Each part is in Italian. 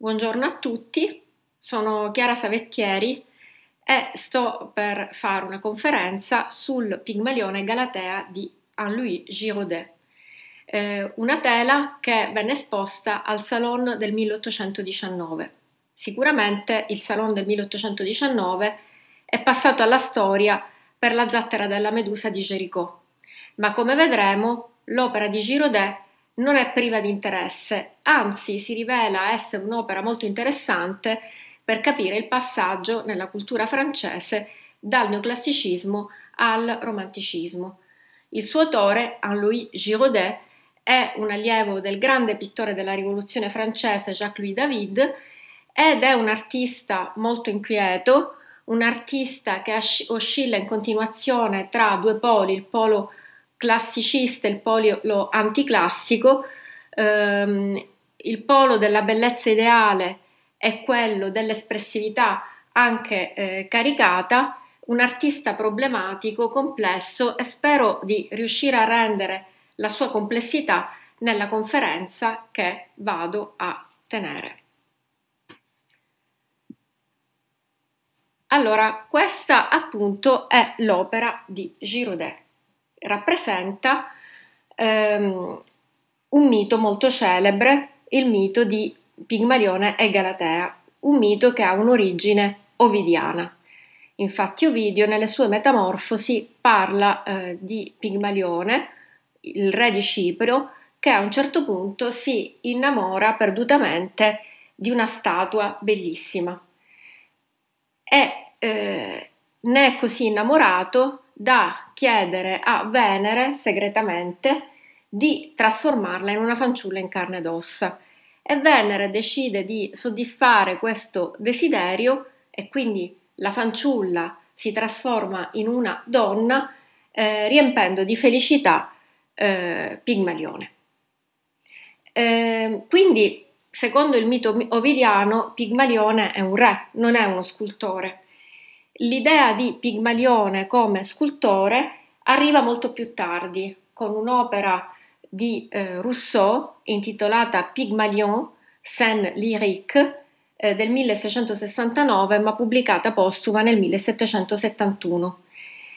Buongiorno a tutti, sono Chiara Savettieri e sto per fare una conferenza sul Pigmalione Galatea di Henri Giraudet, eh, una tela che venne esposta al Salon del 1819. Sicuramente il Salon del 1819 è passato alla storia per la zattera della Medusa di Gericò, ma come vedremo l'opera di Giraudet non è priva di interesse, anzi si rivela essere un'opera molto interessante per capire il passaggio nella cultura francese dal neoclassicismo al romanticismo. Il suo autore, Henri Giraudet, è un allievo del grande pittore della rivoluzione francese Jacques-Louis David ed è un artista molto inquieto, un artista che oscilla in continuazione tra due poli, il polo classicista, il polo anticlassico, ehm, il polo della bellezza ideale è quello dell'espressività anche eh, caricata, un artista problematico, complesso e spero di riuscire a rendere la sua complessità nella conferenza che vado a tenere. Allora, questa appunto è l'opera di Giraudet rappresenta ehm, un mito molto celebre, il mito di Pigmalione e Galatea, un mito che ha un'origine ovidiana. Infatti Ovidio nelle sue metamorfosi parla eh, di Pigmalione, il re di Cipro, che a un certo punto si innamora perdutamente di una statua bellissima. E eh, ne è così innamorato da chiedere a Venere segretamente di trasformarla in una fanciulla in carne ed ossa. E Venere decide di soddisfare questo desiderio e quindi la fanciulla si trasforma in una donna eh, riempendo di felicità eh, Pigmalione. Eh, quindi, secondo il mito ovidiano, Pigmalione è un re, non è uno scultore. L'idea di Pigmalione come scultore arriva molto più tardi, con un'opera di eh, Rousseau intitolata Pygmalion, Scène lyrique, eh, del 1669, ma pubblicata postuma nel 1771.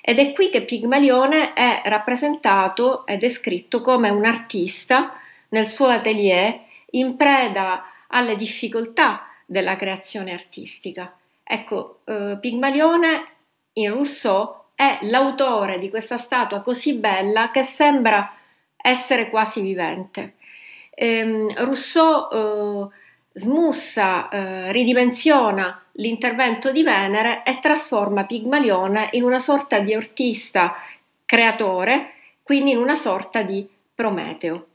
Ed è qui che Pigmalione è rappresentato e descritto come un artista nel suo atelier in preda alle difficoltà della creazione artistica Ecco, eh, Pigmalione in Rousseau è l'autore di questa statua così bella che sembra essere quasi vivente. Eh, Rousseau eh, smussa, eh, ridimensiona l'intervento di Venere e trasforma Pigmalione in una sorta di artista creatore, quindi in una sorta di Prometeo.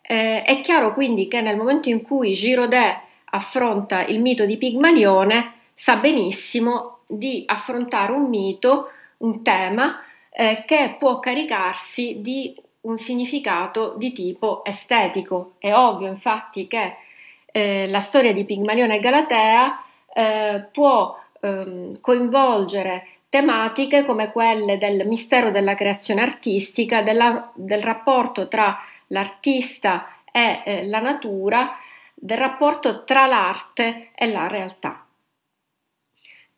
Eh, è chiaro quindi che nel momento in cui Giraudet affronta il mito di Pigmalione, sa benissimo di affrontare un mito, un tema eh, che può caricarsi di un significato di tipo estetico. È ovvio infatti che eh, la storia di Pigmalione e Galatea eh, può ehm, coinvolgere tematiche come quelle del mistero della creazione artistica, della, del rapporto tra l'artista e eh, la natura, del rapporto tra l'arte e la realtà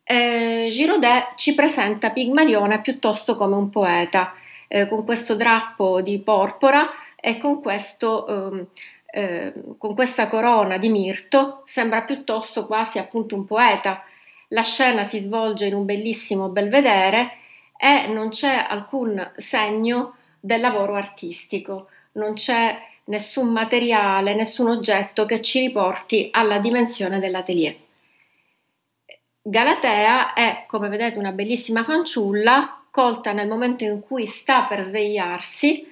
eh, Giraudet ci presenta Pigmalione piuttosto come un poeta, eh, con questo drappo di porpora e con, questo, ehm, eh, con questa corona di mirto, sembra piuttosto quasi appunto un poeta. La scena si svolge in un bellissimo belvedere e non c'è alcun segno del lavoro artistico, non c'è nessun materiale, nessun oggetto che ci riporti alla dimensione dell'atelier. Galatea è, come vedete, una bellissima fanciulla colta nel momento in cui sta per svegliarsi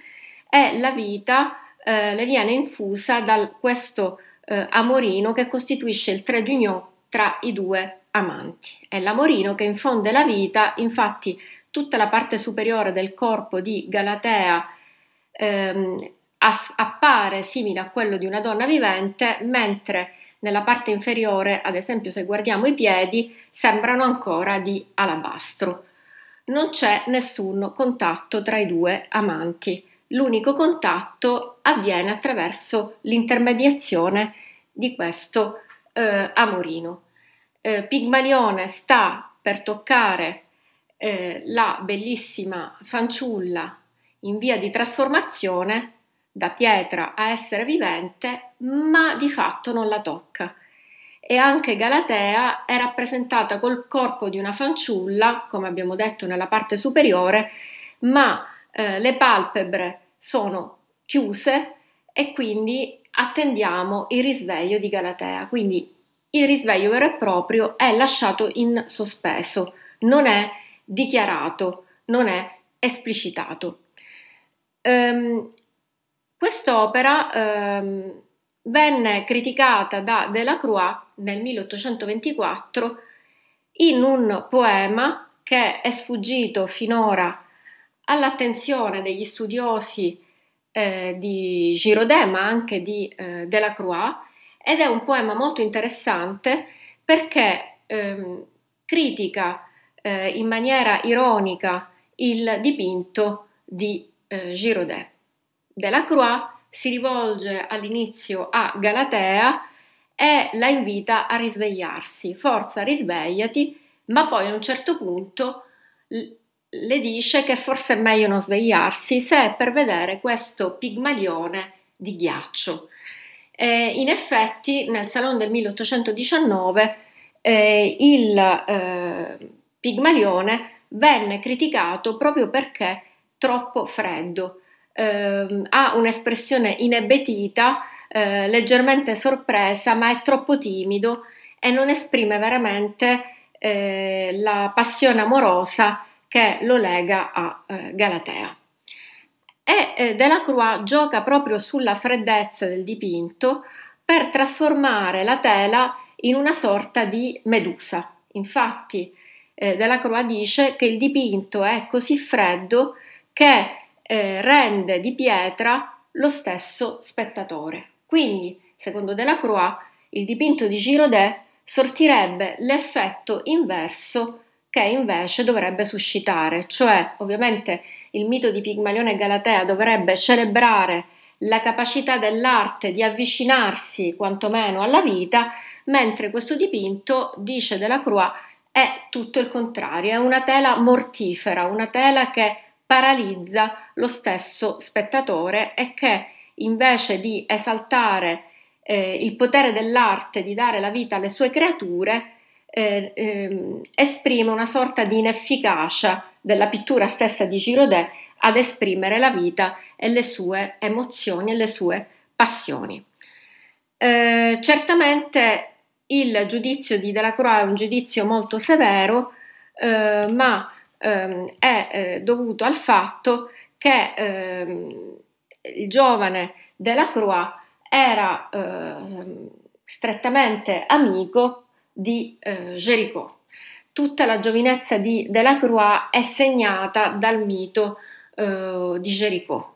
e la vita eh, le viene infusa da questo eh, amorino che costituisce il tre d'union tra i due amanti. È l'amorino che infonde la vita, infatti tutta la parte superiore del corpo di Galatea ehm, appare simile a quello di una donna vivente, mentre nella parte inferiore, ad esempio se guardiamo i piedi, sembrano ancora di alabastro. Non c'è nessun contatto tra i due amanti. L'unico contatto avviene attraverso l'intermediazione di questo eh, amorino. Eh, Pigmalione sta per toccare eh, la bellissima fanciulla in via di trasformazione da pietra a essere vivente, ma di fatto non la tocca. E anche Galatea è rappresentata col corpo di una fanciulla, come abbiamo detto nella parte superiore, ma eh, le palpebre sono chiuse e quindi attendiamo il risveglio di Galatea. Quindi il risveglio vero e proprio è lasciato in sospeso, non è dichiarato, non è esplicitato. Um, Quest'opera ehm, venne criticata da Delacroix nel 1824 in un poema che è sfuggito finora all'attenzione degli studiosi eh, di Giraudet ma anche di eh, Delacroix ed è un poema molto interessante perché ehm, critica eh, in maniera ironica il dipinto di eh, Giraudet della Croix si rivolge all'inizio a Galatea e la invita a risvegliarsi. Forza, risvegliati, ma poi a un certo punto le dice che forse è meglio non svegliarsi se è per vedere questo pigmalione di ghiaccio. Eh, in effetti, nel Salone del 1819 eh, il eh, pigmalione venne criticato proprio perché troppo freddo Ehm, ha un'espressione inebetita, eh, leggermente sorpresa, ma è troppo timido e non esprime veramente eh, la passione amorosa che lo lega a eh, Galatea. E eh, Delacroix gioca proprio sulla freddezza del dipinto per trasformare la tela in una sorta di medusa. Infatti, eh, Delacroix dice che il dipinto è così freddo che eh, rende di pietra lo stesso spettatore. Quindi, secondo Delacroix, il dipinto di Giraudet sortirebbe l'effetto inverso che invece dovrebbe suscitare, cioè ovviamente il mito di Pigmalione e Galatea dovrebbe celebrare la capacità dell'arte di avvicinarsi quantomeno alla vita, mentre questo dipinto, dice Delacroix, è tutto il contrario, è una tela mortifera, una tela che paralizza lo stesso spettatore e che invece di esaltare eh, il potere dell'arte di dare la vita alle sue creature, eh, ehm, esprime una sorta di inefficacia della pittura stessa di Girodè ad esprimere la vita e le sue emozioni e le sue passioni. Eh, certamente il giudizio di Delacroix è un giudizio molto severo, eh, ma ehm, è eh, dovuto al fatto che ehm, il giovane Delacroix era ehm, strettamente amico di eh, Géricault. Tutta la giovinezza di Delacroix è segnata dal mito eh, di Géricault.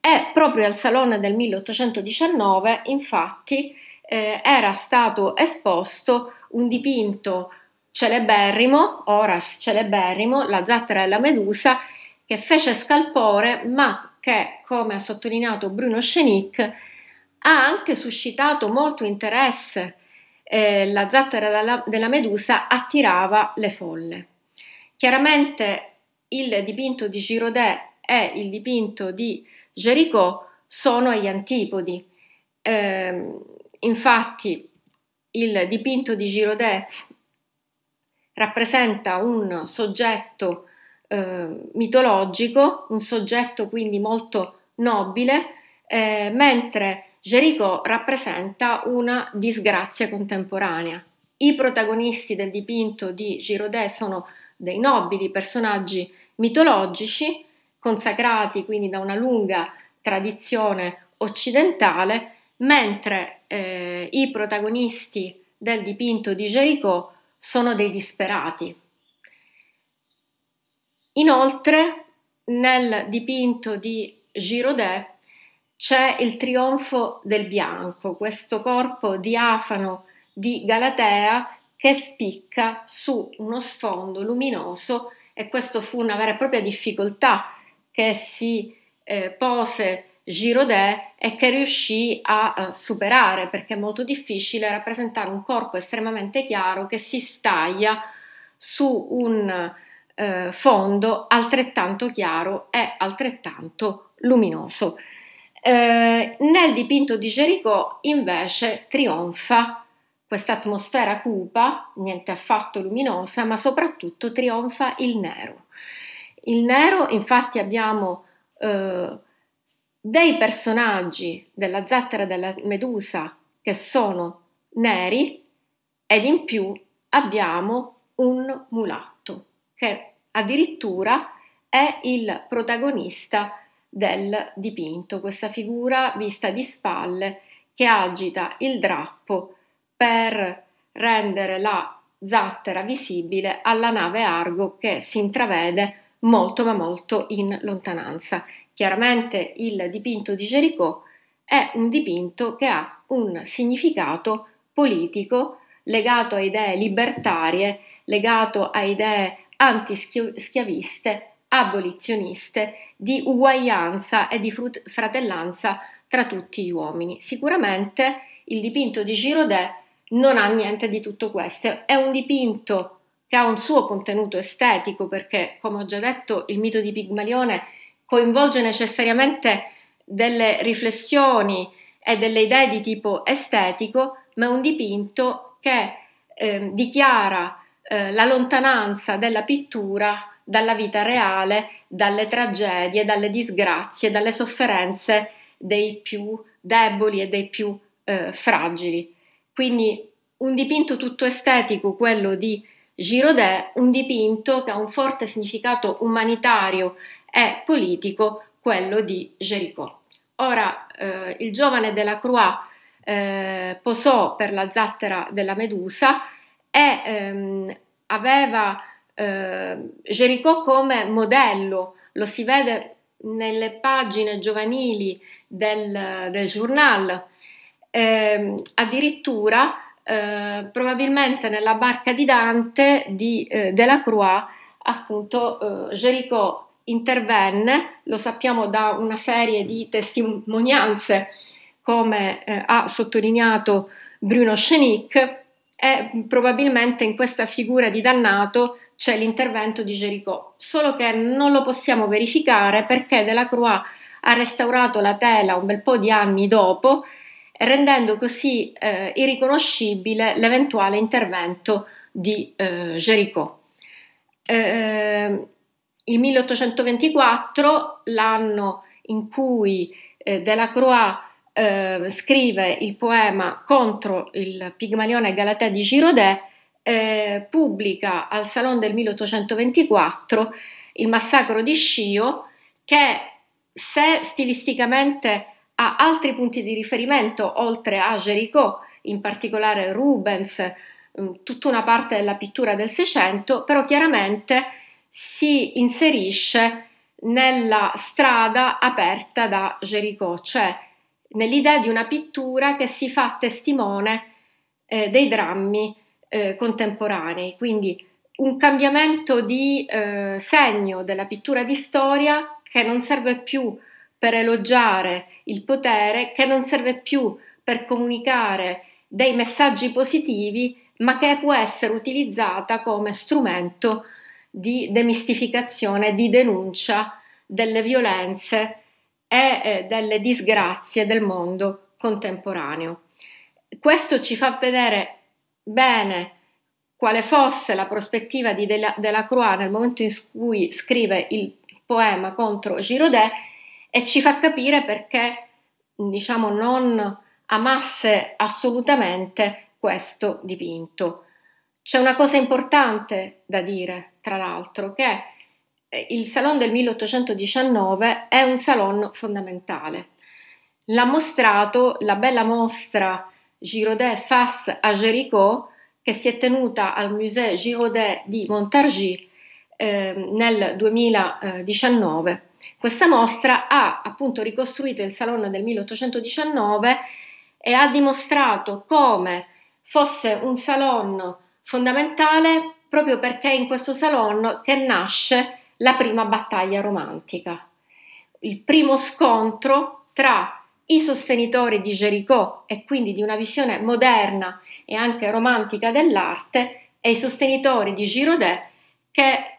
E proprio al Salone del 1819, infatti, eh, era stato esposto un dipinto celeberrimo, Horace celeberrimo, La zattera della medusa, che fece scalpore, ma che, come ha sottolineato Bruno Schenick, ha anche suscitato molto interesse. Eh, la zattera della, della medusa attirava le folle. Chiaramente il dipinto di Giraudet e il dipinto di Gericault sono agli antipodi. Eh, infatti il dipinto di Giraudet rappresenta un soggetto eh, mitologico, un soggetto quindi molto nobile, eh, mentre Jericho rappresenta una disgrazia contemporanea. I protagonisti del dipinto di Giraudet sono dei nobili personaggi mitologici, consacrati quindi da una lunga tradizione occidentale, mentre eh, i protagonisti del dipinto di Gerico sono dei disperati. Inoltre, nel dipinto di Giraudet c'è il trionfo del bianco, questo corpo diafano di Galatea che spicca su uno sfondo luminoso e questa fu una vera e propria difficoltà che si eh, pose Giraudet e che riuscì a eh, superare perché è molto difficile rappresentare un corpo estremamente chiaro che si staglia su un eh, fondo altrettanto chiaro e altrettanto luminoso. Eh, nel dipinto di Gericò invece trionfa questa atmosfera cupa, niente affatto luminosa, ma soprattutto trionfa il nero. Il nero infatti abbiamo eh, dei personaggi della zattera della medusa che sono neri ed in più abbiamo un mulatto che addirittura è il protagonista del dipinto, questa figura vista di spalle che agita il drappo per rendere la zattera visibile alla nave Argo che si intravede molto ma molto in lontananza. Chiaramente il dipinto di Gericò è un dipinto che ha un significato politico legato a idee libertarie, legato a idee antischiaviste, abolizioniste, di uguaglianza e di fratellanza tra tutti gli uomini. Sicuramente il dipinto di Giraudet non ha niente di tutto questo, è un dipinto che ha un suo contenuto estetico perché, come ho già detto, il mito di Pigmalione coinvolge necessariamente delle riflessioni e delle idee di tipo estetico, ma è un dipinto che eh, dichiara eh, la lontananza della pittura dalla vita reale, dalle tragedie, dalle disgrazie, dalle sofferenze dei più deboli e dei più eh, fragili. Quindi un dipinto tutto estetico, quello di Giraudet, un dipinto che ha un forte significato umanitario e politico quello di Gericò. Ora, eh, il giovane della Croix eh, posò per la zattera della Medusa e ehm, aveva eh, Gericò come modello, lo si vede nelle pagine giovanili del, del giornale. Eh, addirittura, eh, probabilmente nella barca di Dante di, eh, della Croix, appunto eh, Gericò intervenne, lo sappiamo da una serie di testimonianze, come eh, ha sottolineato Bruno Schenick, e probabilmente in questa figura di dannato c'è l'intervento di Gericò, solo che non lo possiamo verificare perché Delacroix ha restaurato la tela un bel po' di anni dopo, rendendo così eh, irriconoscibile l'eventuale intervento di eh, Gericò. Eh, il 1824, l'anno in cui eh, Delacroix eh, scrive il poema contro il Pigmalione e Galatea di Giraudet, eh, pubblica al Salon del 1824 il massacro di Scio, che se stilisticamente ha altri punti di riferimento oltre a Gericault, in particolare Rubens, mm, tutta una parte della pittura del Seicento, però chiaramente si inserisce nella strada aperta da Gericò, cioè nell'idea di una pittura che si fa testimone eh, dei drammi eh, contemporanei, quindi un cambiamento di eh, segno della pittura di storia che non serve più per elogiare il potere, che non serve più per comunicare dei messaggi positivi, ma che può essere utilizzata come strumento di demistificazione, di denuncia delle violenze e eh, delle disgrazie del mondo contemporaneo. Questo ci fa vedere bene quale fosse la prospettiva di Delacroix nel momento in cui scrive il poema contro Giraudet e ci fa capire perché diciamo, non amasse assolutamente questo dipinto. C'è una cosa importante da dire, tra l'altro, che eh, il Salon del 1819 è un salon fondamentale. L'ha mostrato la bella mostra Giraudet Face à Géricault che si è tenuta al Musée Giraudet di Montargis eh, nel 2019. Questa mostra ha appunto ricostruito il Salon del 1819 e ha dimostrato come fosse un salon fondamentale proprio perché è in questo salon che nasce la prima battaglia romantica, il primo scontro tra i sostenitori di Gericò e quindi di una visione moderna e anche romantica dell'arte e i sostenitori di Giraudet che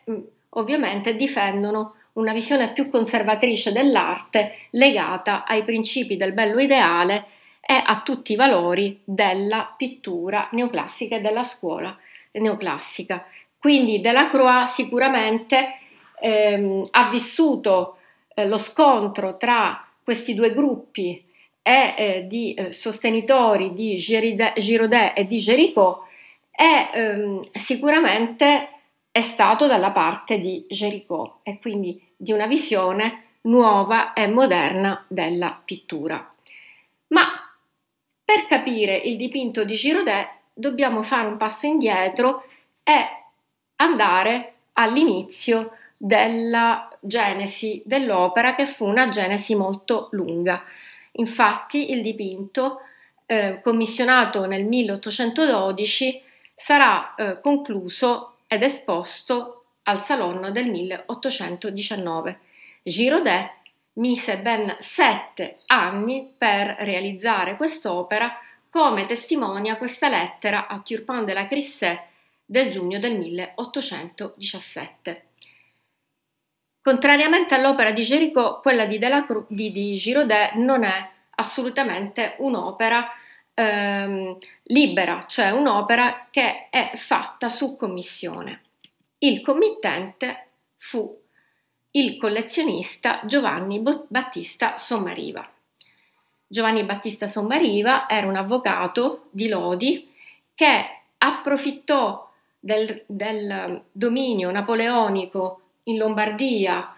ovviamente difendono una visione più conservatrice dell'arte legata ai principi del bello ideale è a tutti i valori della pittura neoclassica e della scuola neoclassica. Quindi Delacroix sicuramente ehm, ha vissuto eh, lo scontro tra questi due gruppi e, eh, di eh, sostenitori di Giraudet e di Géricault e ehm, sicuramente è stato dalla parte di Géricault e quindi di una visione nuova e moderna della pittura. Per capire il dipinto di Giraudet dobbiamo fare un passo indietro e andare all'inizio della genesi dell'opera che fu una genesi molto lunga. Infatti il dipinto eh, commissionato nel 1812 sarà eh, concluso ed esposto al Salonno del 1819. Giraudet mise ben sette anni per realizzare quest'opera, come testimonia questa lettera a Turpin de la Crissé del giugno del 1817. Contrariamente all'opera di Géricault, quella di, Delacru- di, di Giraudet non è assolutamente un'opera ehm, libera, cioè un'opera che è fatta su commissione. Il committente fu il collezionista Giovanni Battista Sommariva. Giovanni Battista Sommariva era un avvocato di Lodi che approfittò del, del dominio napoleonico in Lombardia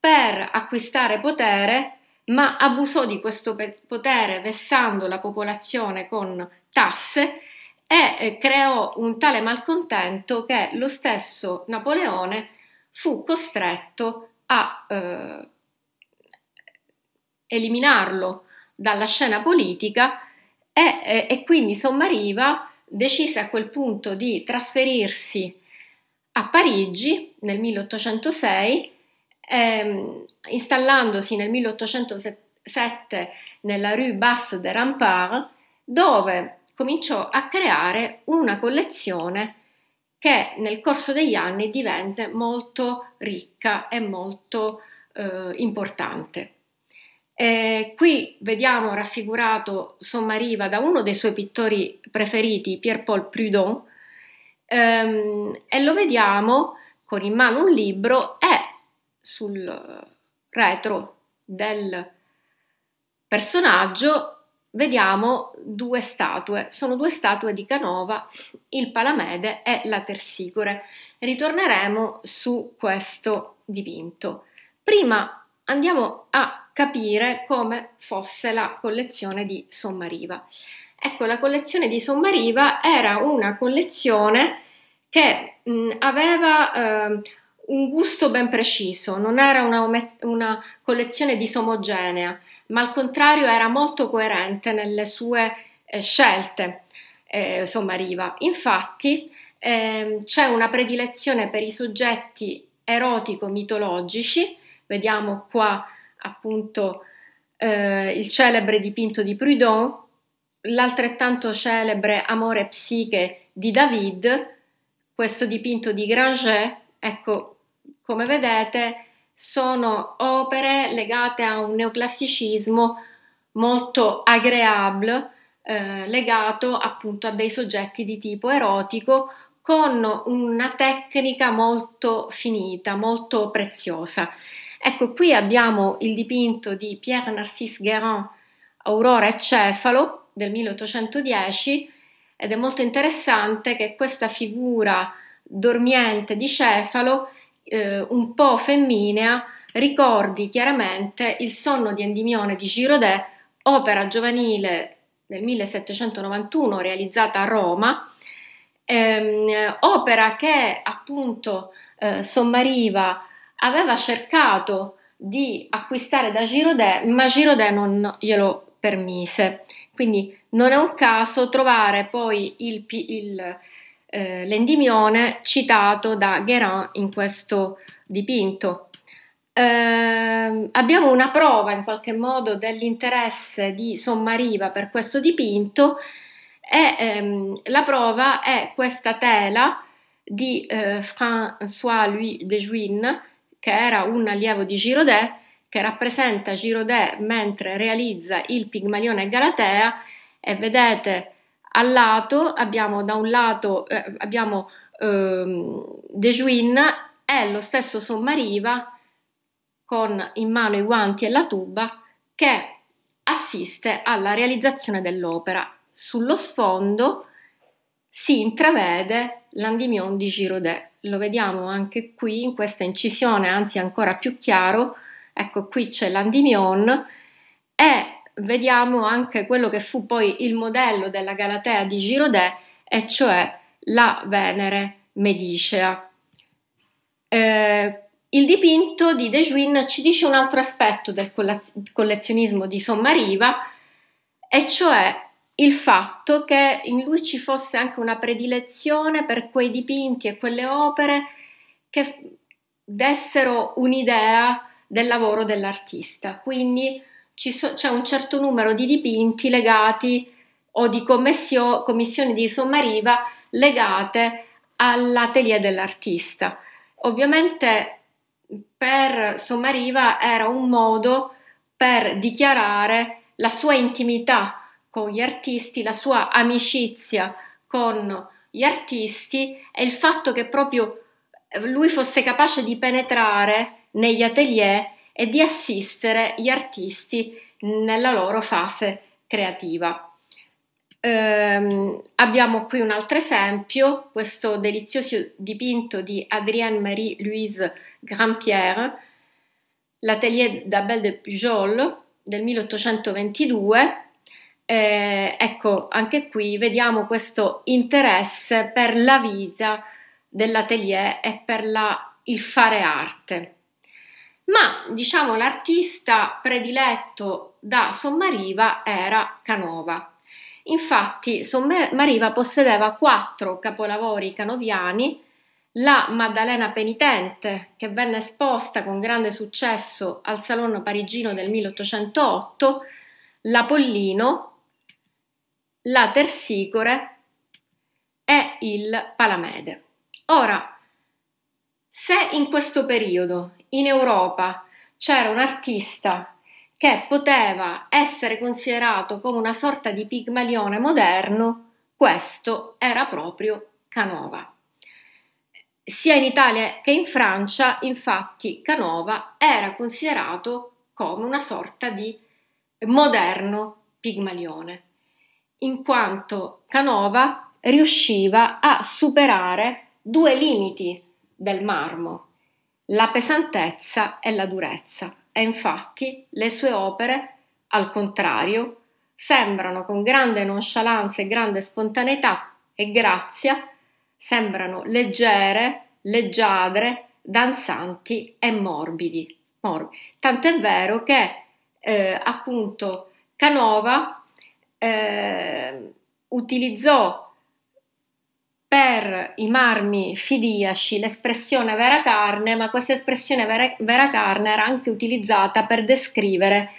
per acquistare potere, ma abusò di questo potere vessando la popolazione con tasse e eh, creò un tale malcontento che lo stesso Napoleone fu costretto a a eh, eliminarlo dalla scena politica e, e quindi Sommariva decise a quel punto di trasferirsi a Parigi nel 1806, ehm, installandosi nel 1807 nella rue Basse des Remparts, dove cominciò a creare una collezione che nel corso degli anni diventa molto ricca e molto eh, importante. E qui vediamo raffigurato Sommariva da uno dei suoi pittori preferiti, Pierre-Paul Prudhon, ehm, e lo vediamo con in mano un libro e sul retro del personaggio vediamo due statue, sono due statue di Canova, il Palamede e la Tersicore. Ritorneremo su questo dipinto. Prima andiamo a capire come fosse la collezione di Sommariva. Ecco, la collezione di Sommariva era una collezione che mh, mm, aveva eh, un gusto ben preciso, non era una, una collezione disomogenea, ma al contrario era molto coerente nelle sue eh, scelte eh, sommariva. Infatti eh, c'è una predilezione per i soggetti erotico-mitologici, vediamo qua appunto eh, il celebre dipinto di Proudhon, l'altrettanto celebre Amore Psiche di David, questo dipinto di Granger, ecco, come vedete, sono opere legate a un neoclassicismo molto agreable, eh, legato appunto a dei soggetti di tipo erotico con una tecnica molto finita, molto preziosa. Ecco, qui abbiamo il dipinto di Pierre Narcisse Guérin, Aurora e Cefalo del 1810 ed è molto interessante che questa figura dormiente di Cefalo eh, un po' femminea ricordi chiaramente il sonno di Endimione di Girodet, opera giovanile del 1791 realizzata a Roma, ehm, opera che appunto eh, Sommariva aveva cercato di acquistare da Girodet, ma Girodet non glielo permise. Quindi non è un caso trovare poi il, il eh, l'endimione citato da Guérin in questo dipinto. Eh, abbiamo una prova in qualche modo dell'interesse di Sommariva per questo dipinto e ehm, la prova è questa tela di eh, François-Louis de Juin che era un allievo di Giraudet che rappresenta Giraudet mentre realizza il Pigmalione e Galatea e vedete al lato abbiamo da un lato eh, abbiamo ehm, De Juin è lo stesso sommariva con in mano i guanti e la tuba che assiste alla realizzazione dell'opera. Sullo sfondo si intravede l'Andimion di Girodè. Lo vediamo anche qui in questa incisione, anzi ancora più chiaro. Ecco qui c'è l'Andimion e vediamo anche quello che fu poi il modello della Galatea di Girodè, e cioè la Venere Medicea. Eh, il dipinto di De Juin ci dice un altro aspetto del collezionismo di Sommariva, e cioè il fatto che in lui ci fosse anche una predilezione per quei dipinti e quelle opere che dessero un'idea del lavoro dell'artista. Quindi so, c'è un certo numero di dipinti legati o di commissio, commissioni di sommariva legate all'atelier dell'artista. Ovviamente per sommariva era un modo per dichiarare la sua intimità con gli artisti, la sua amicizia con gli artisti e il fatto che proprio lui fosse capace di penetrare negli atelier e di assistere gli artisti nella loro fase creativa. Eh, abbiamo qui un altro esempio, questo delizioso dipinto di Adrienne Marie-Louise Grandpierre, l'atelier d'Abel de Pujol del 1822. Eh, ecco, anche qui vediamo questo interesse per la vita dell'atelier e per la, il fare arte ma diciamo l'artista prediletto da Sommariva era Canova. Infatti Sommariva possedeva quattro capolavori canoviani, la Maddalena Penitente, che venne esposta con grande successo al Salone Parigino del 1808, l'Apollino, la Tersicore e il Palamede. Ora, se in questo periodo in Europa c'era un artista che poteva essere considerato come una sorta di pigmalione moderno, questo era proprio Canova. Sia in Italia che in Francia, infatti, Canova era considerato come una sorta di moderno pigmalione, in quanto Canova riusciva a superare due limiti del marmo. La pesantezza e la durezza e infatti le sue opere, al contrario, sembrano con grande nonchalance e grande spontaneità e grazia, sembrano leggere, leggiadre, danzanti e morbidi. morbidi. Tant'è vero che eh, appunto Canova eh, utilizzò per i marmi fidiaci l'espressione vera carne, ma questa espressione vera, vera carne era anche utilizzata per descrivere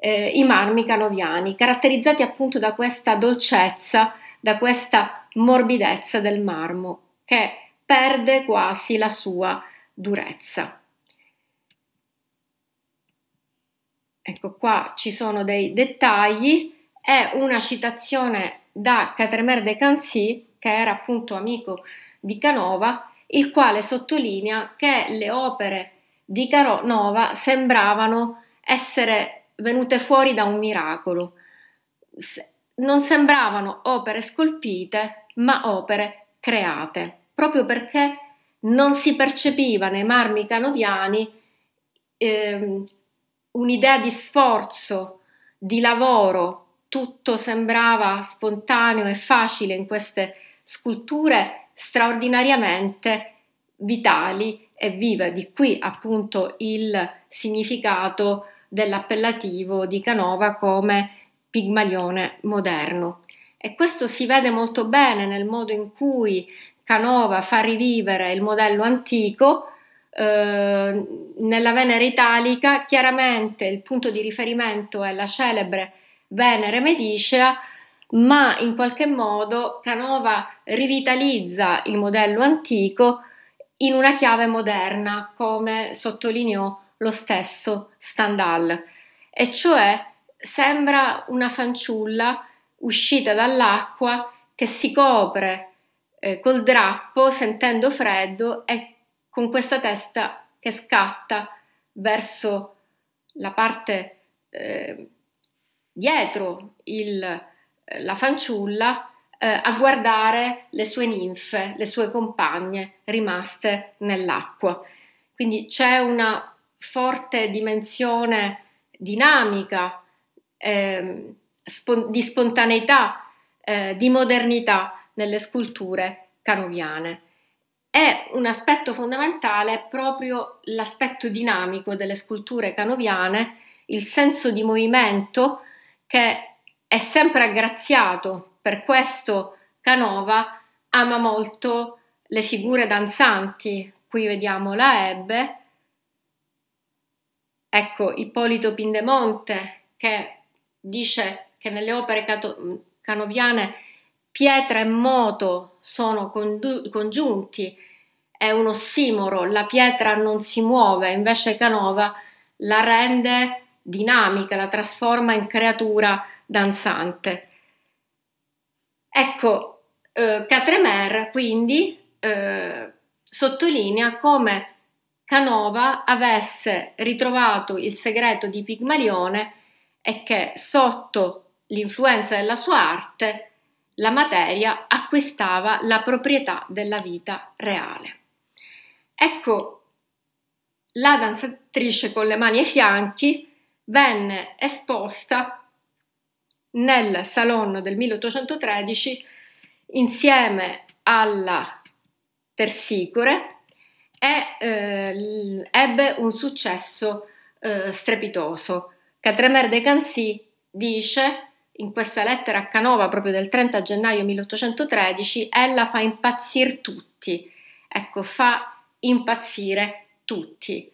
eh, i marmi canoviani, caratterizzati appunto da questa dolcezza, da questa morbidezza del marmo che perde quasi la sua durezza. Ecco qua ci sono dei dettagli, è una citazione da Catermer de Cancy che era appunto amico di Canova, il quale sottolinea che le opere di Canova sembravano essere venute fuori da un miracolo. Non sembravano opere scolpite, ma opere create, proprio perché non si percepiva nei marmi canoviani ehm, un'idea di sforzo, di lavoro, tutto sembrava spontaneo e facile in queste sculture straordinariamente vitali e vive, di qui appunto il significato dell'appellativo di Canova come Pigmalione moderno. E questo si vede molto bene nel modo in cui Canova fa rivivere il modello antico eh, nella Venere italica. Chiaramente il punto di riferimento è la celebre Venere Medicea, ma in qualche modo Canova rivitalizza il modello antico in una chiave moderna, come sottolineò lo stesso Stendhal, e cioè sembra una fanciulla uscita dall'acqua che si copre eh, col drappo sentendo freddo e con questa testa che scatta verso la parte eh, dietro il eh, la fanciulla eh, a guardare le sue ninfe, le sue compagne rimaste nell'acqua. Quindi c'è una forte dimensione dinamica, eh, spon- di spontaneità, eh, di modernità nelle sculture canoviane. È un aspetto fondamentale proprio l'aspetto dinamico delle sculture canoviane, il senso di movimento che è sempre aggraziato, per questo Canova ama molto le figure danzanti. Qui vediamo la Ebbe, ecco Ippolito Pindemonte che dice che nelle opere cato- canoviane pietra e moto sono condu- congiunti, è un ossimoro, la pietra non si muove, invece Canova la rende dinamica, la trasforma in creatura danzante. Ecco, eh, Catremer quindi eh, sottolinea come Canova avesse ritrovato il segreto di Pigmalione e che sotto l'influenza della sua arte la materia acquistava la proprietà della vita reale. Ecco, la danzatrice con le mani ai fianchi venne esposta nel Salon del 1813 insieme alla Tersicore e eh, ebbe un successo eh, strepitoso. Catremer de Cansi dice in questa lettera a Canova proprio del 30 gennaio 1813 ella fa impazzire tutti, ecco fa impazzire tutti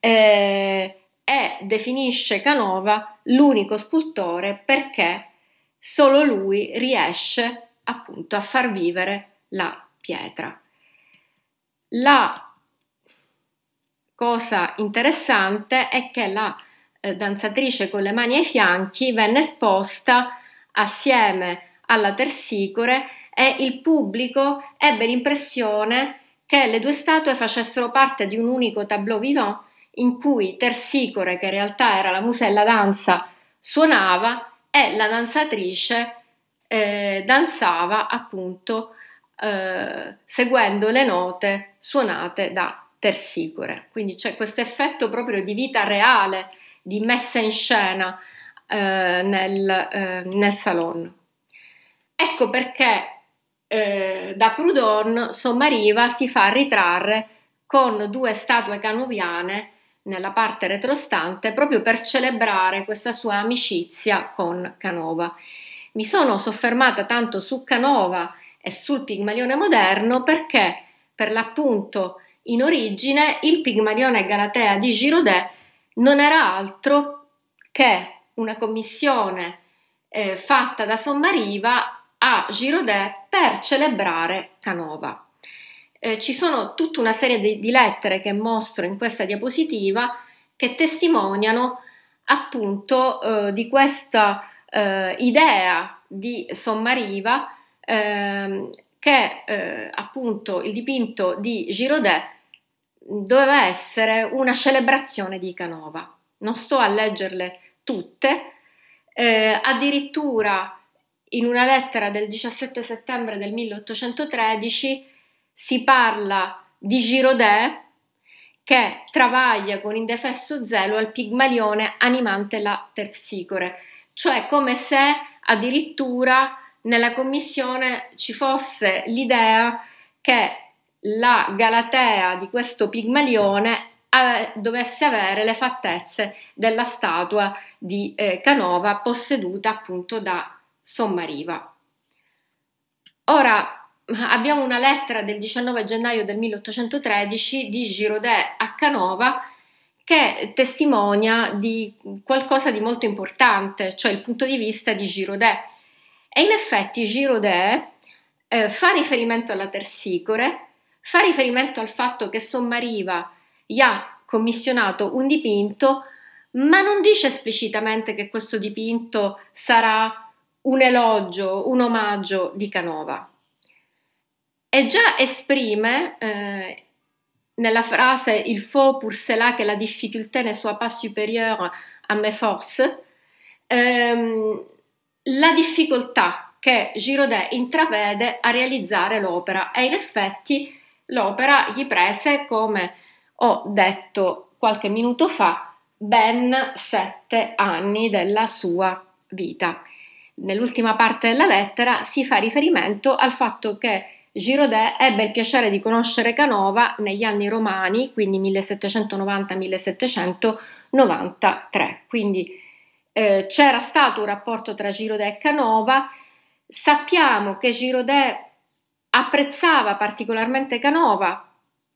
eh, e definisce Canova l'unico scultore perché solo lui riesce appunto a far vivere la pietra. La cosa interessante è che la eh, danzatrice con le mani ai fianchi venne esposta assieme alla tersicore e il pubblico ebbe l'impressione che le due statue facessero parte di un unico tableau vivant in cui Tersicore, che in realtà era la musa della danza, suonava e la danzatrice eh, danzava appunto eh, seguendo le note suonate da Tersicore. Quindi c'è questo effetto proprio di vita reale, di messa in scena eh, nel, eh, nel salon. Ecco perché eh, da Proudhon Sommariva si fa ritrarre con due statue canoviane nella parte retrostante proprio per celebrare questa sua amicizia con Canova. Mi sono soffermata tanto su Canova e sul Pigmalione moderno perché per l'appunto in origine il Pigmalione Galatea di Giraudet non era altro che una commissione eh, fatta da Sommariva a Giraudet per celebrare Canova eh, ci sono tutta una serie di, di lettere che mostro in questa diapositiva che testimoniano appunto eh, di questa eh, idea di sommariva ehm, che eh, appunto il dipinto di Giraudet doveva essere una celebrazione di Canova. Non sto a leggerle tutte, eh, addirittura in una lettera del 17 settembre del 1813 si parla di Girodè che travaglia con indefesso zelo al pigmalione animante la terpsicore, cioè come se addirittura nella commissione ci fosse l'idea che la Galatea di questo pigmalione eh, dovesse avere le fattezze della statua di eh, Canova posseduta appunto da Sommariva. Ora, abbiamo una lettera del 19 gennaio del 1813 di Giraudet a Canova che testimonia di qualcosa di molto importante, cioè il punto di vista di Giraudet. E in effetti Giraudet eh, fa riferimento alla Tersicore, fa riferimento al fatto che Sommariva gli ha commissionato un dipinto, ma non dice esplicitamente che questo dipinto sarà un elogio, un omaggio di Canova e già esprime eh, nella frase il faut pour cela que la difficulté ne soit pas supérieure à mes forces ehm, la difficoltà che Giraudet intravede a realizzare l'opera e in effetti l'opera gli prese come ho detto qualche minuto fa ben sette anni della sua vita. Nell'ultima parte della lettera si fa riferimento al fatto che Giraudet ebbe il piacere di conoscere Canova negli anni romani, quindi 1790-1793. Quindi eh, c'era stato un rapporto tra Giraudet e Canova. Sappiamo che Giraudet apprezzava particolarmente Canova,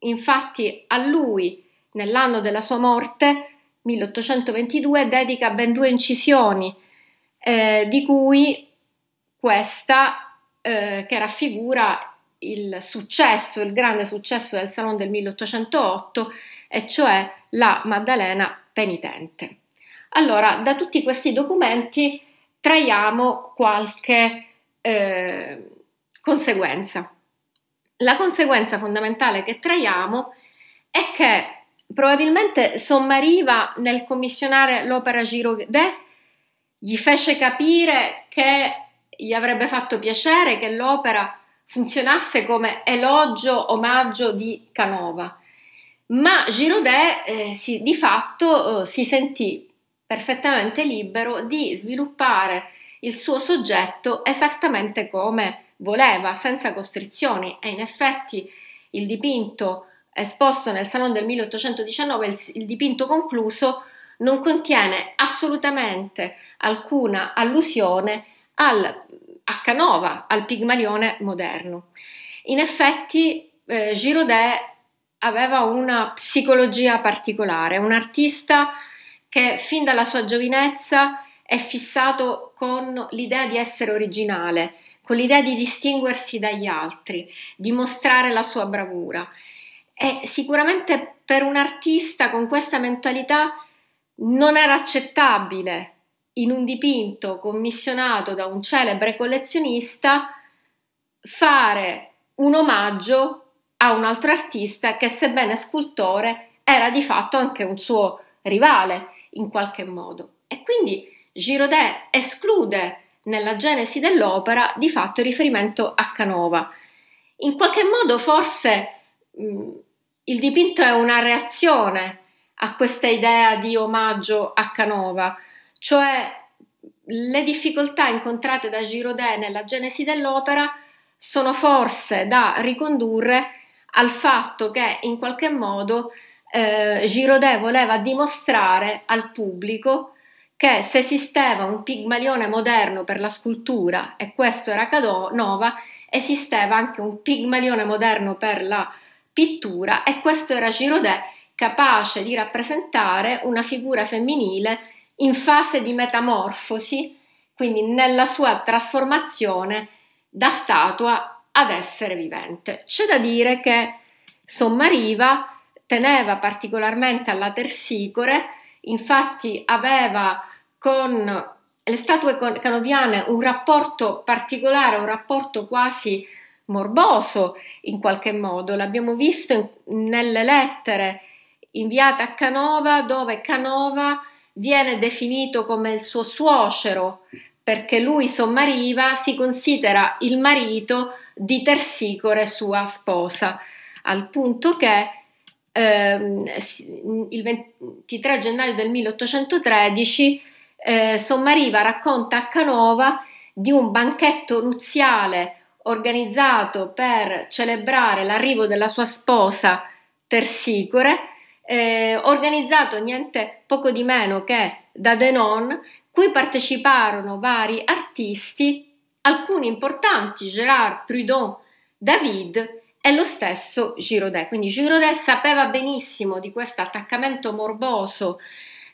infatti a lui nell'anno della sua morte, 1822, dedica ben due incisioni, eh, di cui questa eh, che raffigura il successo, il grande successo del Salon del 1808, e cioè la Maddalena penitente. Allora, da tutti questi documenti traiamo qualche eh, conseguenza. La conseguenza fondamentale che traiamo è che probabilmente sommariva nel commissionare l'opera Girodè gli fece capire che gli avrebbe fatto piacere che l'opera funzionasse come elogio, omaggio di Canova, ma Giraudet eh, si, di fatto eh, si sentì perfettamente libero di sviluppare il suo soggetto esattamente come voleva, senza costrizioni e in effetti il dipinto esposto nel Salone del 1819, il, il dipinto concluso, non contiene assolutamente alcuna allusione al a Canova, al Pigmalione moderno. In effetti eh, Giraudet aveva una psicologia particolare, un artista che fin dalla sua giovinezza è fissato con l'idea di essere originale, con l'idea di distinguersi dagli altri, di mostrare la sua bravura. E sicuramente per un artista con questa mentalità non era accettabile in un dipinto commissionato da un celebre collezionista fare un omaggio a un altro artista che, sebbene scultore, era di fatto anche un suo rivale in qualche modo. E quindi Giraudet esclude nella genesi dell'opera di fatto il riferimento a Canova. In qualche modo forse mh, mm, il dipinto è una reazione a questa idea di omaggio a Canova, cioè le difficoltà incontrate da Giraudet nella genesi dell'opera sono forse da ricondurre al fatto che in qualche modo eh, Giraudet voleva dimostrare al pubblico che se esisteva un pigmalione moderno per la scultura e questo era Cadonova, esisteva anche un pigmalione moderno per la pittura e questo era Giraudet capace di rappresentare una figura femminile in fase di metamorfosi, quindi nella sua trasformazione da statua ad essere vivente. C'è da dire che Sommariva teneva particolarmente alla tersicore, infatti aveva con le statue canoviane un rapporto particolare, un rapporto quasi morboso in qualche modo. L'abbiamo visto in, nelle lettere inviate a Canova, dove Canova viene definito come il suo suocero perché lui sommariva si considera il marito di Tersicore, sua sposa, al punto che ehm, il 23 gennaio del 1813 eh, Sommariva racconta a Canova di un banchetto nuziale organizzato per celebrare l'arrivo della sua sposa Tersicore, eh, organizzato niente poco di meno che da Denon, cui parteciparono vari artisti, alcuni importanti Gérard Prudhon, David e lo stesso Giraudet. Quindi Giraudet sapeva benissimo di questo attaccamento morboso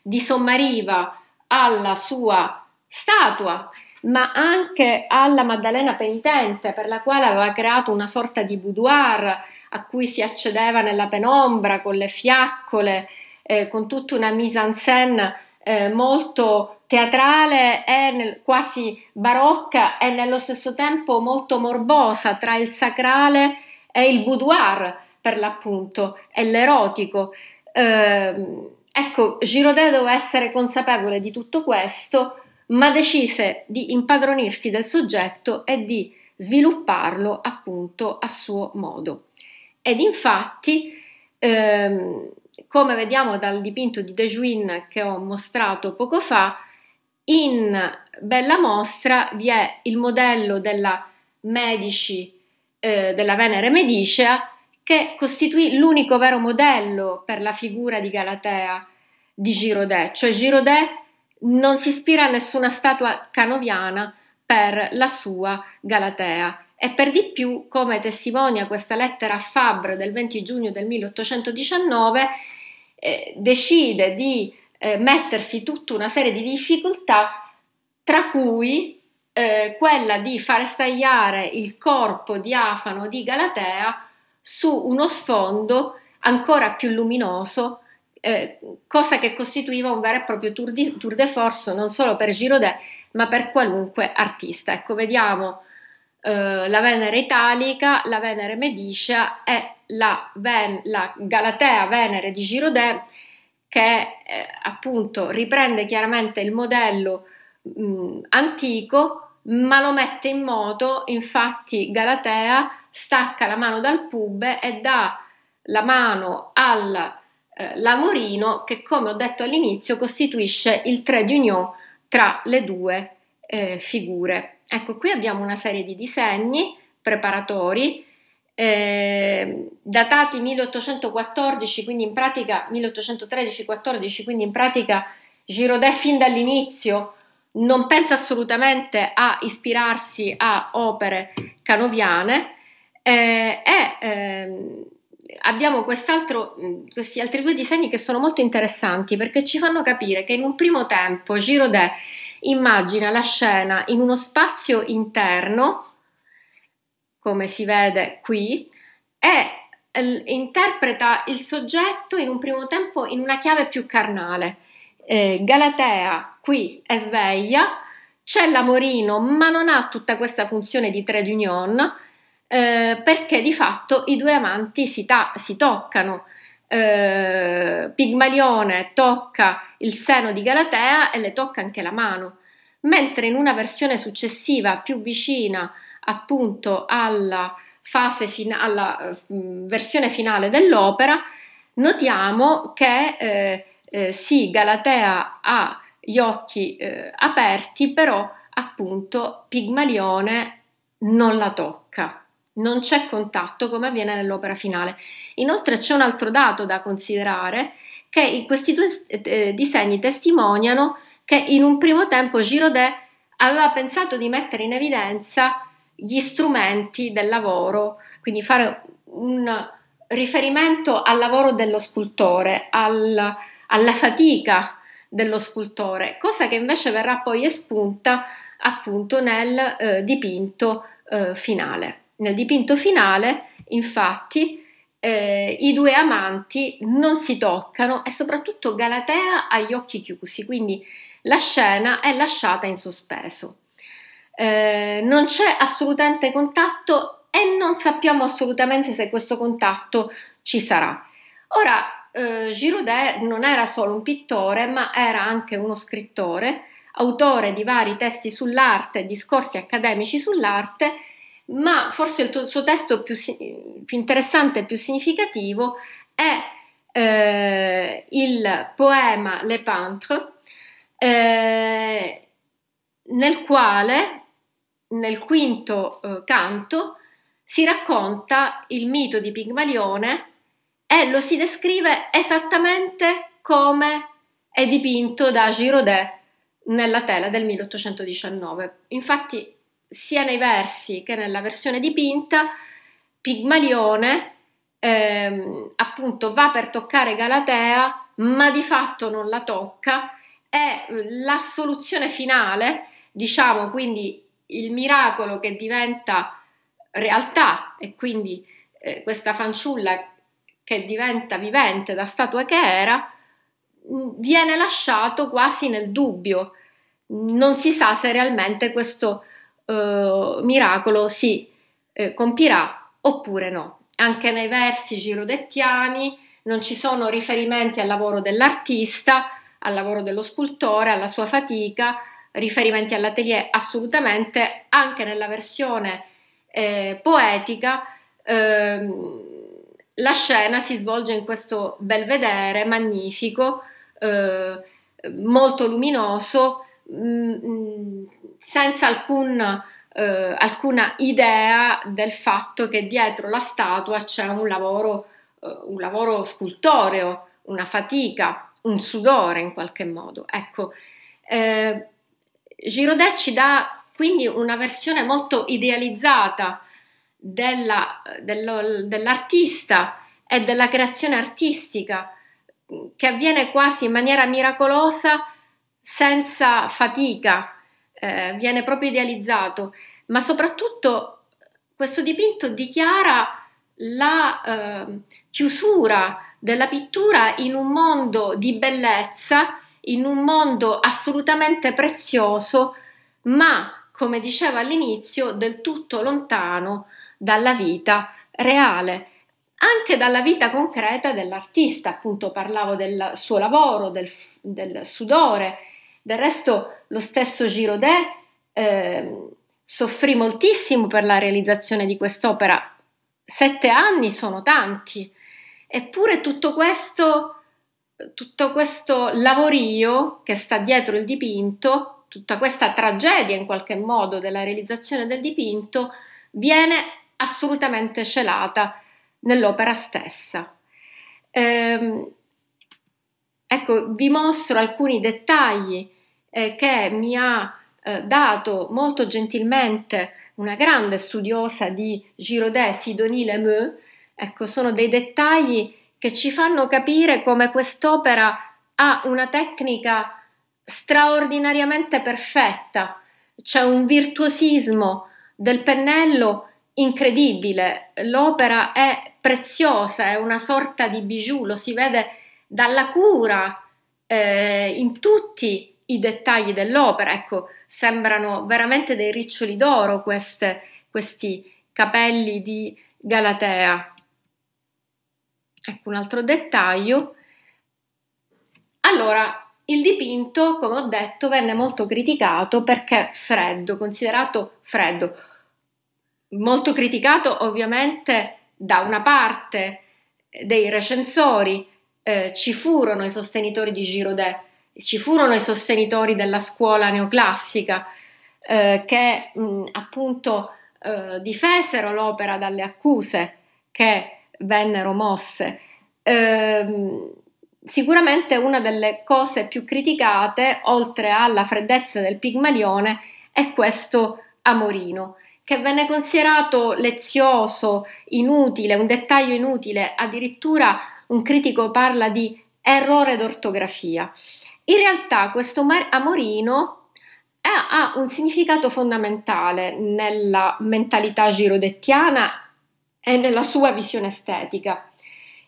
di Sommariva alla sua statua, ma anche alla Maddalena penitente, per la quale aveva creato una sorta di boudoir a cui si accedeva nella penombra con le fiaccole, eh, con tutta una mise en scène eh, molto teatrale e nel, quasi barocca e nello stesso tempo molto morbosa tra il sacrale e il boudoir per l'appunto e l'erotico. Eh, ecco, Giraudet doveva essere consapevole di tutto questo, ma decise di impadronirsi del soggetto e di svilupparlo appunto a suo modo. Ed infatti, ehm, come vediamo dal dipinto di De Juin che ho mostrato poco fa, in bella mostra vi è il modello della Medici, eh, della Venere Medicea, che costituì l'unico vero modello per la figura di Galatea di Giraudet, cioè Giraudet non si ispira a nessuna statua canoviana per la sua Galatea. E per di più, come testimonia questa lettera a Fabre del 20 giugno del 1819, eh, decide di eh, mettersi tutta una serie di difficoltà, tra cui eh, quella di far stagliare il corpo diafano di Galatea su uno sfondo ancora più luminoso, eh, cosa che costituiva un vero e proprio tour, di, tour de force non solo per Giraudet, ma per qualunque artista. Ecco, vediamo eh, la Venere italica, la Venere medicea e la, Ven- la Galatea Venere di Giraudet che eh, appunto riprende chiaramente il modello mh, antico ma lo mette in moto, infatti Galatea stacca la mano dal pube e dà la mano al eh, Lamorino che come ho detto all'inizio costituisce il trait d'union tra le due eh, figure. Ecco, qui abbiamo una serie di disegni preparatori eh, datati 1814, quindi in pratica 1813-14, quindi in pratica Giraudet fin dall'inizio non pensa assolutamente a ispirarsi a opere canoviane eh, e eh, abbiamo mm, questi altri due disegni che sono molto interessanti perché ci fanno capire che in un primo tempo Giraudet immagina la scena in uno spazio interno, come si vede qui, e eh, interpreta il soggetto in un primo tempo in una chiave più carnale. Eh, Galatea qui è sveglia, c'è l'amorino, ma non ha tutta questa funzione di trade union eh, perché di fatto i due amanti si, ta- si toccano eh, Pigmalione tocca il seno di Galatea e le tocca anche la mano, mentre in una versione successiva più vicina appunto alla, fase fina- alla mh, eh, mm, versione finale dell'opera, notiamo che eh, eh, sì, Galatea ha gli occhi eh, aperti, però appunto Pigmalione non la tocca non c'è contatto come avviene nell'opera finale. Inoltre c'è un altro dato da considerare che questi due eh, disegni testimoniano che in un primo tempo Giraudet aveva pensato di mettere in evidenza gli strumenti del lavoro, quindi fare un riferimento al lavoro dello scultore, al, alla fatica dello scultore, cosa che invece verrà poi espunta appunto nel eh, dipinto eh, finale. Nel dipinto finale, infatti, eh, i due amanti non si toccano e soprattutto Galatea ha gli occhi chiusi, quindi la scena è lasciata in sospeso. Eh, non c'è assolutamente contatto e non sappiamo assolutamente se questo contatto ci sarà. Ora, eh, Giraudet non era solo un pittore, ma era anche uno scrittore, autore di vari testi sull'arte, discorsi accademici sull'arte ma forse il tuo, suo testo più, più interessante e più significativo è eh, il poema Le Pantre, eh, nel quale, nel quinto eh, canto, si racconta il mito di Pigmalione e lo si descrive esattamente come è dipinto da Girodet nella tela del 1819. Infatti sia nei versi che nella versione dipinta, Pigmalione ehm, appunto va per toccare Galatea, ma di fatto non la tocca e eh, la soluzione finale, diciamo quindi il miracolo che diventa realtà e quindi eh, questa fanciulla che diventa vivente da statua che era, mm, viene lasciato quasi nel dubbio. Non si sa se realmente questo eh, miracolo si eh, compirà oppure no. Anche nei versi girodettiani non ci sono riferimenti al lavoro dell'artista, al lavoro dello scultore, alla sua fatica, riferimenti all'atelier assolutamente, anche nella versione eh, poetica ehm, la scena si svolge in questo belvedere magnifico, eh, molto luminoso, mh, mm, mh, mm, senza alcun, eh, alcuna idea del fatto che dietro la statua c'è un lavoro, eh, un lavoro scultoreo, una fatica, un sudore in qualche modo. Ecco, eh, Giraudet ci dà quindi una versione molto idealizzata della, dello, dell'artista e della creazione artistica che avviene quasi in maniera miracolosa senza fatica, eh, viene proprio idealizzato, ma soprattutto questo dipinto dichiara la eh, chiusura della pittura in un mondo di bellezza, in un mondo assolutamente prezioso, ma come dicevo all'inizio, del tutto lontano dalla vita reale, anche dalla vita concreta dell'artista, appunto parlavo del suo lavoro, del, del sudore, del resto lo stesso Giraudet eh, soffrì moltissimo per la realizzazione di quest'opera. Sette anni sono tanti, eppure tutto questo, tutto questo lavorio che sta dietro il dipinto, tutta questa tragedia in qualche modo della realizzazione del dipinto, viene assolutamente celata nell'opera stessa. Ehm, ecco, vi mostro alcuni dettagli eh, che mi ha eh, dato molto gentilmente una grande studiosa di Girodet, Sidonie Lemeux. Ecco, sono dei dettagli che ci fanno capire come quest'opera ha una tecnica straordinariamente perfetta, c'è un virtuosismo del pennello incredibile, l'opera è preziosa, è una sorta di bijou, lo si vede dalla cura eh, in tutti i dettagli dell'opera. Ecco, sembrano veramente dei riccioli d'oro queste, questi capelli di Galatea. Ecco un altro dettaglio. Allora, il dipinto, come ho detto, venne molto criticato perché freddo, considerato freddo. Molto criticato ovviamente da una parte eh, dei recensori, eh, ci furono i sostenitori di Girodet, ci furono i sostenitori della scuola neoclassica eh, che mh, appunto eh, difesero l'opera dalle accuse che vennero mosse. Eh, sicuramente una delle cose più criticate, oltre alla freddezza del Pigmalione, è questo Amorino, che venne considerato lezioso, inutile, un dettaglio inutile, addirittura un critico parla di errore d'ortografia. In realtà questo mar- amorino ha, ha un significato fondamentale nella mentalità girodettiana e nella sua visione estetica.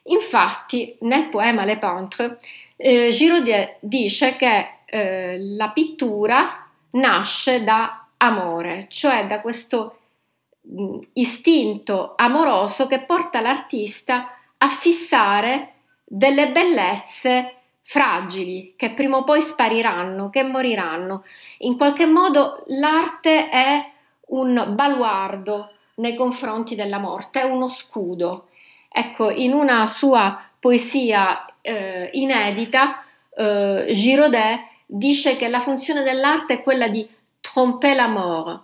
Infatti, nel poema Le Pentre, eh, Giraudet dice che eh, la pittura nasce da amore, cioè da questo mh, istinto amoroso che porta l'artista a fissare delle bellezze fragili, che prima o poi spariranno, che moriranno. In qualche modo l'arte è un baluardo nei confronti della morte, è uno scudo. Ecco, in una sua poesia eh, inedita, eh, Giraudet dice che la funzione dell'arte è quella di tromper la mort,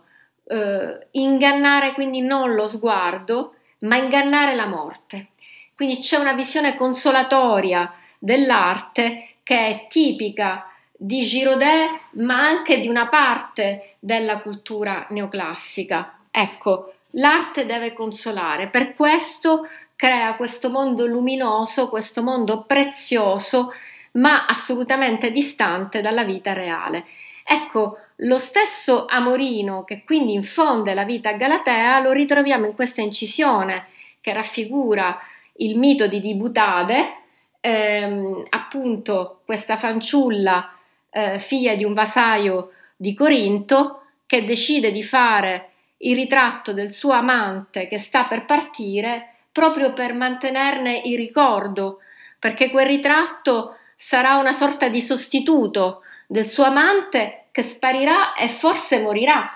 eh, ingannare quindi non lo sguardo, ma ingannare la morte. Quindi c'è una visione consolatoria dell'arte che è tipica di Girodè, ma anche di una parte della cultura neoclassica. Ecco, l'arte deve consolare, per questo crea questo mondo luminoso, questo mondo prezioso, ma assolutamente distante dalla vita reale. Ecco, lo stesso Amorino che quindi infonde la vita a Galatea lo ritroviamo in questa incisione che raffigura il mito di Dibutade, ehm, appunto questa fanciulla eh, figlia di un vasaio di Corinto che decide di fare il ritratto del suo amante che sta per partire proprio per mantenerne il ricordo, perché quel ritratto sarà una sorta di sostituto del suo amante che sparirà e forse morirà.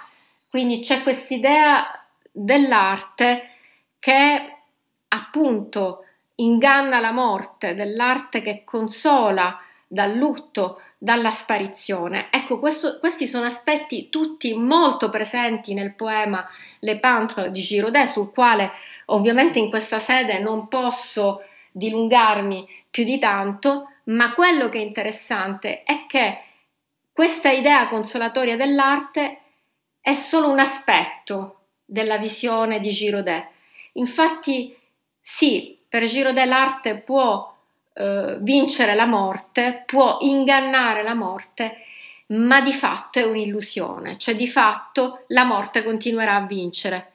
Quindi c'è quest'idea dell'arte che appunto inganna la morte, dell'arte che consola dal lutto, dalla sparizione. Ecco, questo, questi sono aspetti tutti molto presenti nel poema Le Peintre di Giraudet, sul quale ovviamente in questa sede non posso dilungarmi più di tanto, ma quello che è interessante è che questa idea consolatoria dell'arte è solo un aspetto della visione di Giraudet. Infatti, sì, per giro dell'arte può eh, vincere la morte, può ingannare la morte, ma di fatto è un'illusione, cioè di fatto la morte continuerà a vincere.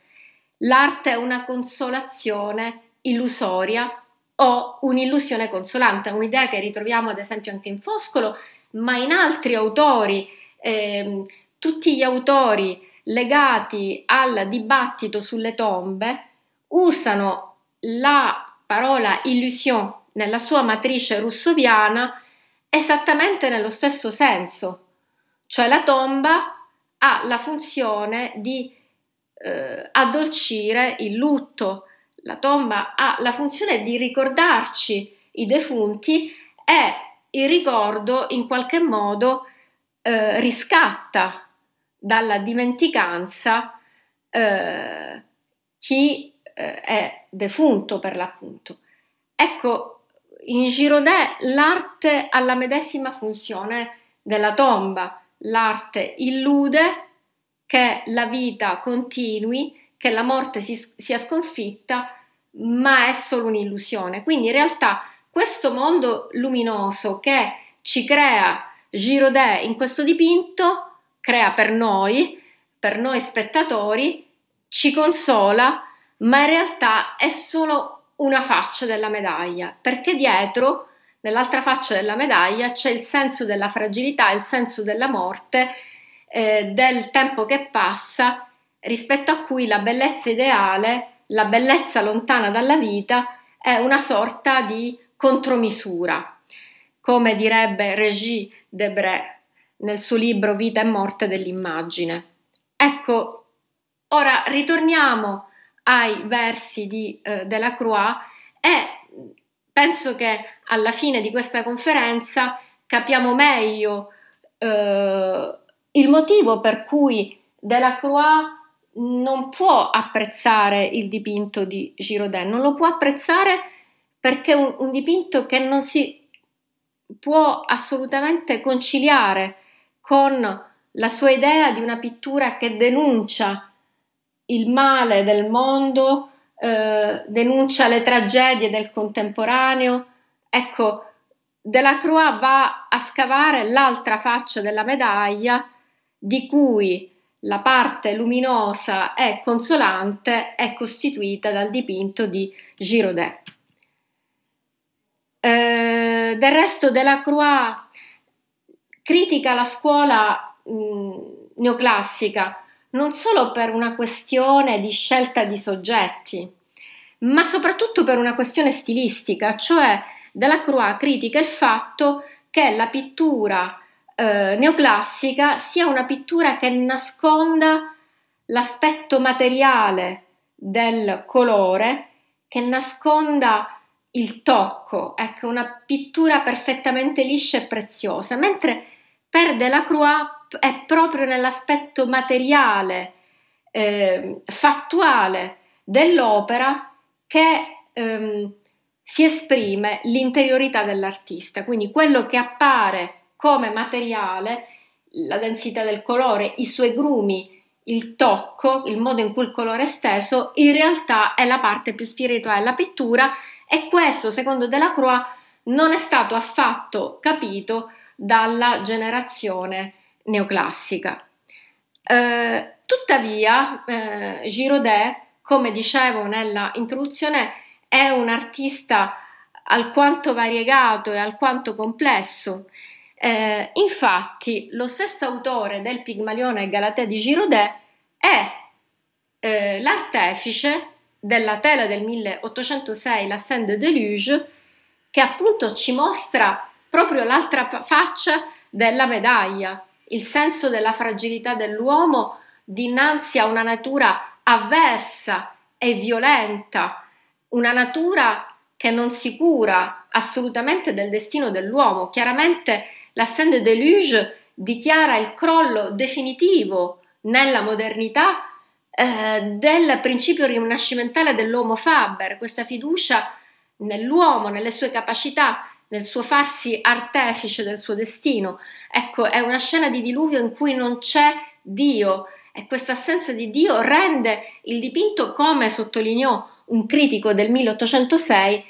L'arte è una consolazione illusoria o un'illusione consolante, un'idea che ritroviamo ad esempio anche in Foscolo, ma in altri autori, eh, tutti gli autori legati al dibattito sulle tombe usano la parola illusion nella sua matrice russoviana esattamente nello stesso senso, cioè la tomba ha la funzione di eh, addolcire il lutto, la tomba ha la funzione di ricordarci i defunti e il ricordo in qualche modo eh, riscatta dalla dimenticanza eh, chi eh, è defunto per l'appunto. Ecco, in Giraudet l'arte ha la medesima funzione della tomba, l'arte illude che la vita continui, che la morte si, sia sconfitta, ma è solo un'illusione. Quindi in realtà questo mondo luminoso che ci crea Giraudet in questo dipinto, crea per noi, per noi spettatori, ci consola ma in realtà è solo una faccia della medaglia, perché dietro, nell'altra faccia della medaglia, c'è il senso della fragilità, il senso della morte, eh, del tempo che passa, rispetto a cui la bellezza ideale, la bellezza lontana dalla vita, è una sorta di contromisura, come direbbe Régis Debray nel suo libro Vita e morte dell'immagine. Ecco, ora ritorniamo ai versi di eh, Delacroix e penso che alla fine di questa conferenza capiamo meglio eh, il motivo per cui Delacroix non può apprezzare il dipinto di Giraudet, non lo può apprezzare perché è un, un dipinto che non si può assolutamente conciliare con la sua idea di una pittura che denuncia il male del mondo, eh, denuncia le tragedie del contemporaneo. Ecco, Delacroix va a scavare l'altra faccia della medaglia di cui la parte luminosa e consolante è costituita dal dipinto di Giraudet. Eh, del resto Delacroix critica la scuola mh, neoclassica non solo per una questione di scelta di soggetti, ma soprattutto per una questione stilistica, cioè Delacroix critica il fatto che la pittura eh, neoclassica sia una pittura che nasconda l'aspetto materiale del colore, che nasconda il tocco, ecco, una pittura perfettamente liscia e preziosa, mentre per Delacroix è proprio nell'aspetto materiale, eh, fattuale dell'opera che ehm, si esprime l'interiorità dell'artista, quindi quello che appare come materiale, la densità del colore, i suoi grumi, il tocco, il modo in cui il colore è steso, in realtà è la parte più spirituale della pittura e questo, secondo Delacroix, non è stato affatto capito dalla generazione neoclassica. Eh, tuttavia, eh, Giraudet, come dicevo nella introduzione, è un artista alquanto variegato e alquanto complesso. Eh, infatti, lo stesso autore del Pigmalione e Galatea di Giraudet è eh, l'artefice della tela del 1806, la Seine de Deluge, che appunto ci mostra proprio l'altra faccia della medaglia, il senso della fragilità dell'uomo dinanzi a una natura avversa e violenta, una natura che non si cura assolutamente del destino dell'uomo. Chiaramente la Sainte Deluge dichiara il crollo definitivo nella modernità eh, del principio rinascimentale dell'uomo Faber, questa fiducia nell'uomo, nelle sue capacità nel suo farsi artefice del suo destino. Ecco, è una scena di diluvio in cui non c'è Dio e questa assenza di Dio rende il dipinto, come sottolineò un critico del 1806,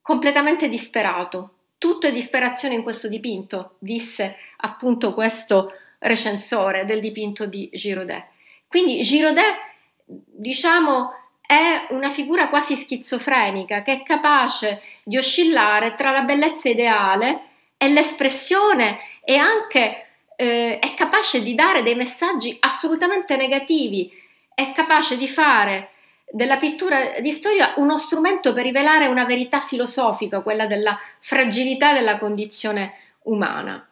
completamente disperato. Tutto è disperazione in questo dipinto, disse appunto questo recensore del dipinto di Giraudet. Quindi Giraudet, diciamo, è una figura quasi schizofrenica che è capace di oscillare tra la bellezza ideale e l'espressione e anche eh, è capace di dare dei messaggi assolutamente negativi, è capace di fare della pittura di storia uno strumento per rivelare una verità filosofica, quella della fragilità della condizione umana.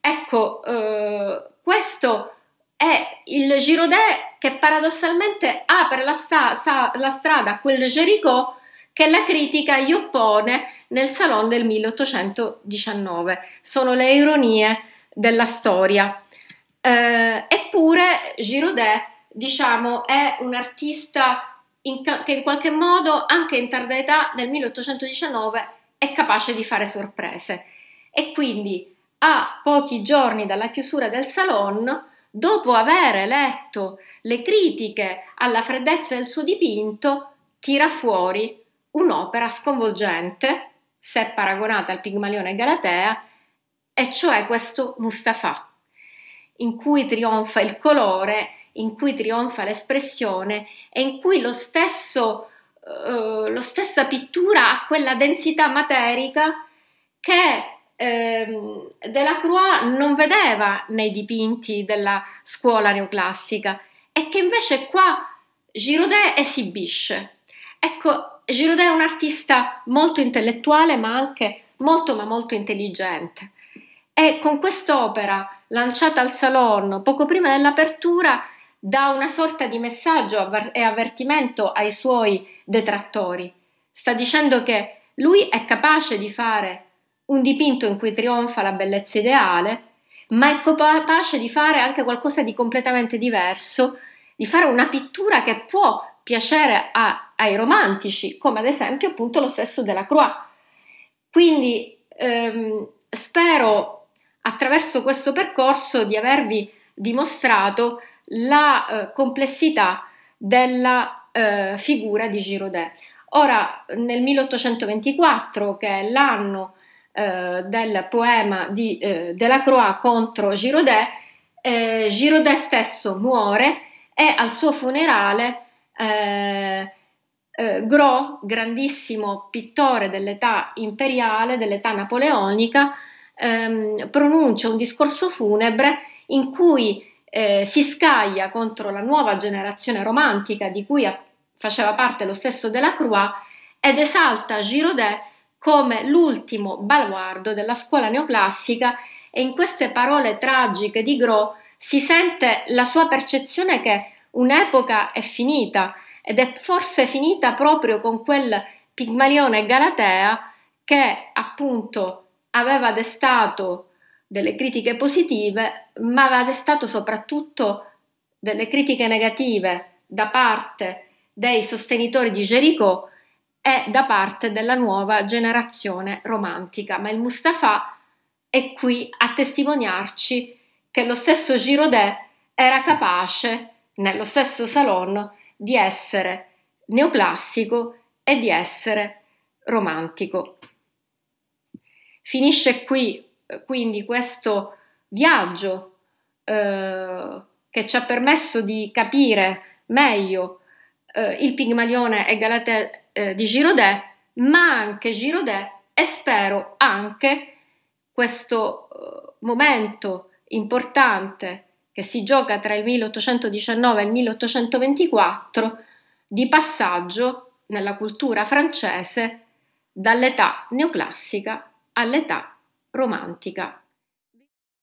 Ecco, eh, questo è il Girodet che paradossalmente apre la, sta, la strada a quel Gerico che la critica gli oppone nel Salon del 1819. Sono le ironie della storia. Eh, eppure Giraudet, diciamo, è un artista in che in qualche modo, anche in tarda età, nel 1819, è capace di fare sorprese. E quindi, a pochi giorni dalla chiusura del Salon, dopo aver letto le critiche alla freddezza del suo dipinto, tira fuori un'opera sconvolgente, se paragonata al Pigmalione Galatea, e cioè questo Mustafa, in cui trionfa il colore, in cui trionfa l'espressione e in cui lo stesso, eh, lo stessa pittura ha quella densità materica che Ehm, Delacroix non vedeva nei dipinti della scuola neoclassica e che invece qua Giraudet esibisce. Ecco, Giraudet è un artista molto intellettuale ma anche molto ma molto intelligente e con quest'opera lanciata al Salon poco prima dell'apertura dà una sorta di messaggio e avvertimento ai suoi detrattori. Sta dicendo che lui è capace di fare un dipinto in cui trionfa la bellezza ideale, ma è capace di fare anche qualcosa di completamente diverso, di fare una pittura che può piacere a, ai romantici, come ad esempio appunto lo stesso Delacroix. Quindi ehm, spero attraverso questo percorso di avervi dimostrato la eh, complessità della eh, figura di Giraudet. Ora, nel 1824, che è l'anno eh, del poema di eh, Delacroix contro Giraudet, eh, Giraudet stesso muore e al suo funerale eh, eh, Gros, grandissimo pittore dell'età imperiale, dell'età napoleonica, ehm, pronuncia un discorso funebre in cui eh, si scaglia contro la nuova generazione romantica di cui faceva parte lo stesso Delacroix ed esalta Giraudet come l'ultimo baluardo della scuola neoclassica e in queste parole tragiche di Gros si sente la sua percezione che un'epoca è finita ed è forse finita proprio con quel Pigmalione Galatea che appunto aveva destato delle critiche positive, ma aveva destato soprattutto delle critiche negative da parte dei sostenitori di Gericò è da parte della nuova generazione romantica, ma il Mustafa è qui a testimoniarci che lo stesso Girodè era capace, nello stesso salon, di essere neoclassico e di essere romantico. Finisce qui quindi questo viaggio eh, che ci ha permesso di capire meglio eh, il Pigmalione e Galatea eh, di Girodet, ma anche Girodet e spero anche questo eh, momento importante che si gioca tra il 1819 e il 1824 di passaggio nella cultura francese dall'età neoclassica all'età romantica.